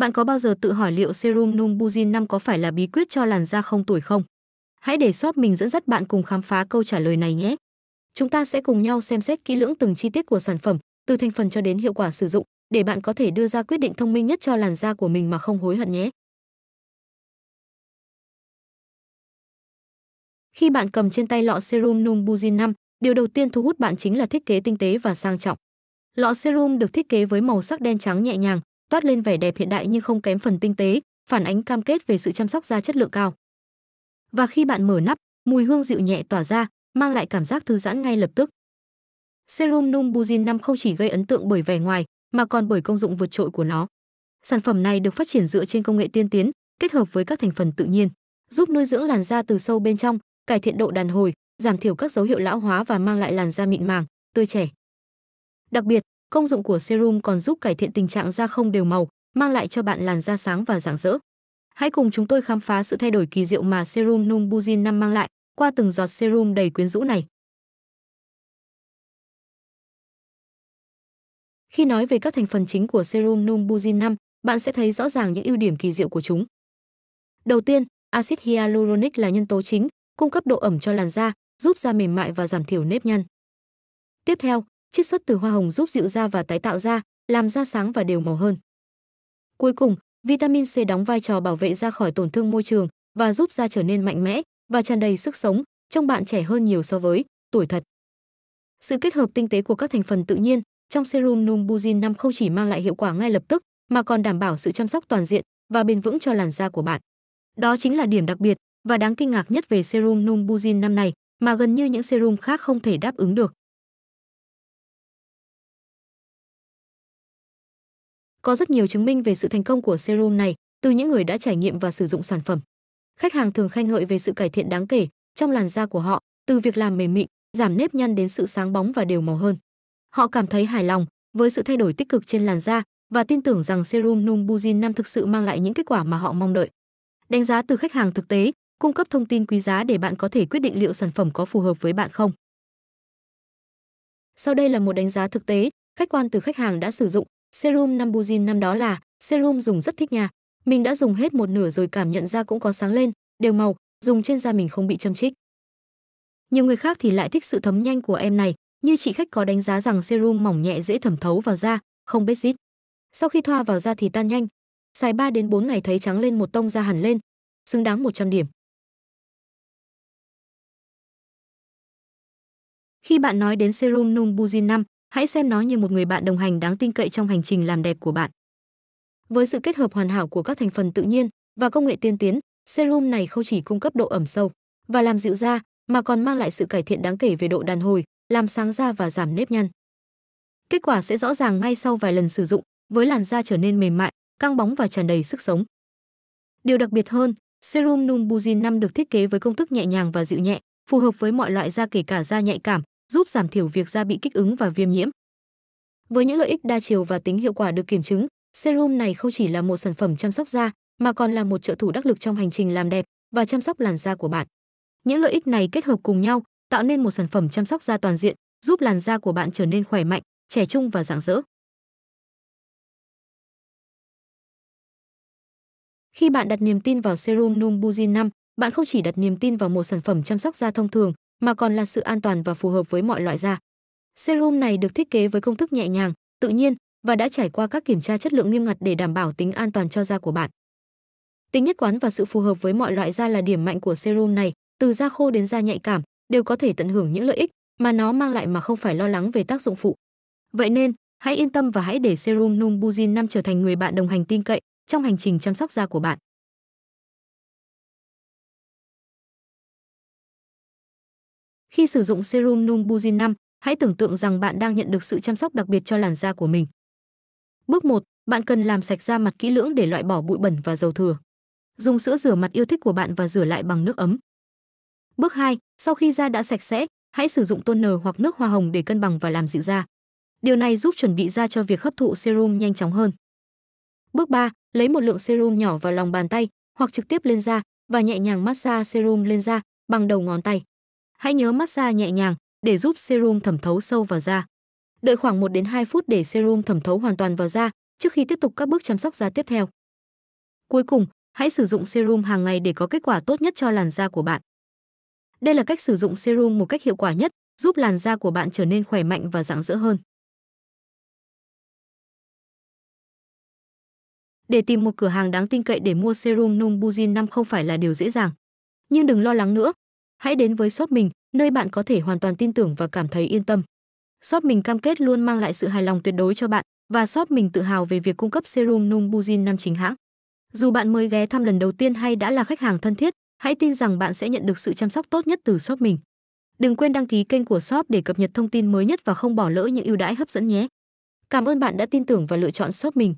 Bạn có bao giờ tự hỏi liệu serum Numbuzin 5 có phải là bí quyết cho làn da không tuổi không? Hãy để shop mình dẫn dắt bạn cùng khám phá câu trả lời này nhé. Chúng ta sẽ cùng nhau xem xét kỹ lưỡng từng chi tiết của sản phẩm, từ thành phần cho đến hiệu quả sử dụng, để bạn có thể đưa ra quyết định thông minh nhất cho làn da của mình mà không hối hận nhé. Khi bạn cầm trên tay lọ serum Numbuzin 5, điều đầu tiên thu hút bạn chính là thiết kế tinh tế và sang trọng. Lọ serum được thiết kế với màu sắc đen trắng nhẹ nhàng, toát lên vẻ đẹp hiện đại nhưng không kém phần tinh tế, phản ánh cam kết về sự chăm sóc da chất lượng cao. Và khi bạn mở nắp, mùi hương dịu nhẹ tỏa ra, mang lại cảm giác thư giãn ngay lập tức. Serum Nung Numbuzin 5 không chỉ gây ấn tượng bởi vẻ ngoài mà còn bởi công dụng vượt trội của nó. Sản phẩm này được phát triển dựa trên công nghệ tiên tiến, kết hợp với các thành phần tự nhiên, giúp nuôi dưỡng làn da từ sâu bên trong, cải thiện độ đàn hồi, giảm thiểu các dấu hiệu lão hóa và mang lại làn da mịn màng, tươi trẻ. Đặc biệt, Công dụng của serum còn giúp cải thiện tình trạng da không đều màu, mang lại cho bạn làn da sáng và rạng rỡ. Hãy cùng chúng tôi khám phá sự thay đổi kỳ diệu mà serum Numbuzin 5 mang lại qua từng giọt serum đầy quyến rũ này. Khi nói về các thành phần chính của serum Numbuzin 5, bạn sẽ thấy rõ ràng những ưu điểm kỳ diệu của chúng. Đầu tiên, axit hyaluronic là nhân tố chính, cung cấp độ ẩm cho làn da, giúp da mềm mại và giảm thiểu nếp nhăn. Tiếp theo, chiết xuất từ hoa hồng giúp dịu da và tái tạo da, làm da sáng và đều màu hơn. Cuối cùng, vitamin C đóng vai trò bảo vệ da khỏi tổn thương môi trường và giúp da trở nên mạnh mẽ và tràn đầy sức sống, trông bạn trẻ hơn nhiều so với tuổi thật. Sự kết hợp tinh tế của các thành phần tự nhiên trong serum Numbuzin 5 không chỉ mang lại hiệu quả ngay lập tức mà còn đảm bảo sự chăm sóc toàn diện và bền vững cho làn da của bạn. Đó chính là điểm đặc biệt và đáng kinh ngạc nhất về serum Numbuzin 5 này mà gần như những serum khác không thể đáp ứng được. Có rất nhiều chứng minh về sự thành công của serum này từ những người đã trải nghiệm và sử dụng sản phẩm. Khách hàng thường khen ngợi về sự cải thiện đáng kể trong làn da của họ, từ việc làm mềm mịn, giảm nếp nhăn đến sự sáng bóng và đều màu hơn. Họ cảm thấy hài lòng với sự thay đổi tích cực trên làn da và tin tưởng rằng serum Numbuzin 5 thực sự mang lại những kết quả mà họ mong đợi. Đánh giá từ khách hàng thực tế cung cấp thông tin quý giá để bạn có thể quyết định liệu sản phẩm có phù hợp với bạn không. Sau đây là một đánh giá thực tế, khách quan từ khách hàng đã sử dụng Serum Nambujin năm đó là serum dùng rất thích nha. Mình đã dùng hết một nửa rồi cảm nhận da cũng có sáng lên, đều màu, dùng trên da mình không bị châm chích. Nhiều người khác thì lại thích sự thấm nhanh của em này, như chị khách có đánh giá rằng serum mỏng nhẹ dễ thẩm thấu vào da, không bết dít. Sau khi thoa vào da thì tan nhanh, xài 3 đến 4 ngày thấy trắng lên một tông da hẳn lên, xứng đáng 100 điểm. Khi bạn nói đến serum Numbuzin 5, Hãy xem nó như một người bạn đồng hành đáng tin cậy trong hành trình làm đẹp của bạn. Với sự kết hợp hoàn hảo của các thành phần tự nhiên và công nghệ tiên tiến, serum này không chỉ cung cấp độ ẩm sâu và làm dịu da mà còn mang lại sự cải thiện đáng kể về độ đàn hồi, làm sáng da và giảm nếp nhăn. Kết quả sẽ rõ ràng ngay sau vài lần sử dụng, với làn da trở nên mềm mại, căng bóng và tràn đầy sức sống. Điều đặc biệt hơn, serum Numbuzin 5 được thiết kế với công thức nhẹ nhàng và dịu nhẹ, phù hợp với mọi loại da kể cả da nhạy cảm, giúp giảm thiểu việc da bị kích ứng và viêm nhiễm. Với những lợi ích đa chiều và tính hiệu quả được kiểm chứng, serum này không chỉ là một sản phẩm chăm sóc da mà còn là một trợ thủ đắc lực trong hành trình làm đẹp và chăm sóc làn da của bạn. Những lợi ích này kết hợp cùng nhau tạo nên một sản phẩm chăm sóc da toàn diện, giúp làn da của bạn trở nên khỏe mạnh, trẻ trung và rạng rỡ. Khi bạn đặt niềm tin vào serum Numbuzin 5, bạn không chỉ đặt niềm tin vào một sản phẩm chăm sóc da thông thường mà còn là sự an toàn và phù hợp với mọi loại da. Serum này được thiết kế với công thức nhẹ nhàng, tự nhiên và đã trải qua các kiểm tra chất lượng nghiêm ngặt để đảm bảo tính an toàn cho da của bạn. Tính nhất quán và sự phù hợp với mọi loại da là điểm mạnh của serum này, từ da khô đến da nhạy cảm đều có thể tận hưởng những lợi ích mà nó mang lại mà không phải lo lắng về tác dụng phụ. Vậy nên, hãy yên tâm và hãy để serum Numbuzin 5 trở thành người bạn đồng hành tin cậy trong hành trình chăm sóc da của bạn. Khi sử dụng serum Numbuzin 5, hãy tưởng tượng rằng bạn đang nhận được sự chăm sóc đặc biệt cho làn da của mình. Bước 1, bạn cần làm sạch da mặt kỹ lưỡng để loại bỏ bụi bẩn và dầu thừa. Dùng sữa rửa mặt yêu thích của bạn và rửa lại bằng nước ấm. Bước 2, sau khi da đã sạch sẽ, hãy sử dụng toner hoặc nước hoa hồng để cân bằng và làm dịu da. Điều này giúp chuẩn bị da cho việc hấp thụ serum nhanh chóng hơn. Bước 3, lấy một lượng serum nhỏ vào lòng bàn tay hoặc trực tiếp lên da và nhẹ nhàng massage serum lên da bằng đầu ngón tay. Hãy nhớ massage nhẹ nhàng để giúp serum thẩm thấu sâu vào da. Đợi khoảng 1 đến 2 phút để serum thẩm thấu hoàn toàn vào da trước khi tiếp tục các bước chăm sóc da tiếp theo. Cuối cùng, hãy sử dụng serum hàng ngày để có kết quả tốt nhất cho làn da của bạn. Đây là cách sử dụng serum một cách hiệu quả nhất, giúp làn da của bạn trở nên khỏe mạnh và rạng rỡ hơn. Để tìm một cửa hàng đáng tin cậy để mua serum Numbuzin 5 không phải là điều dễ dàng. Nhưng đừng lo lắng nữa, hãy đến với shop mình, nơi bạn có thể hoàn toàn tin tưởng và cảm thấy yên tâm. Shop mình cam kết luôn mang lại sự hài lòng tuyệt đối cho bạn và shop mình tự hào về việc cung cấp serum Nung Buzin năm chính hãng. Dù bạn mới ghé thăm lần đầu tiên hay đã là khách hàng thân thiết, hãy tin rằng bạn sẽ nhận được sự chăm sóc tốt nhất từ shop mình. Đừng quên đăng ký kênh của shop để cập nhật thông tin mới nhất và không bỏ lỡ những ưu đãi hấp dẫn nhé. Cảm ơn bạn đã tin tưởng và lựa chọn shop mình.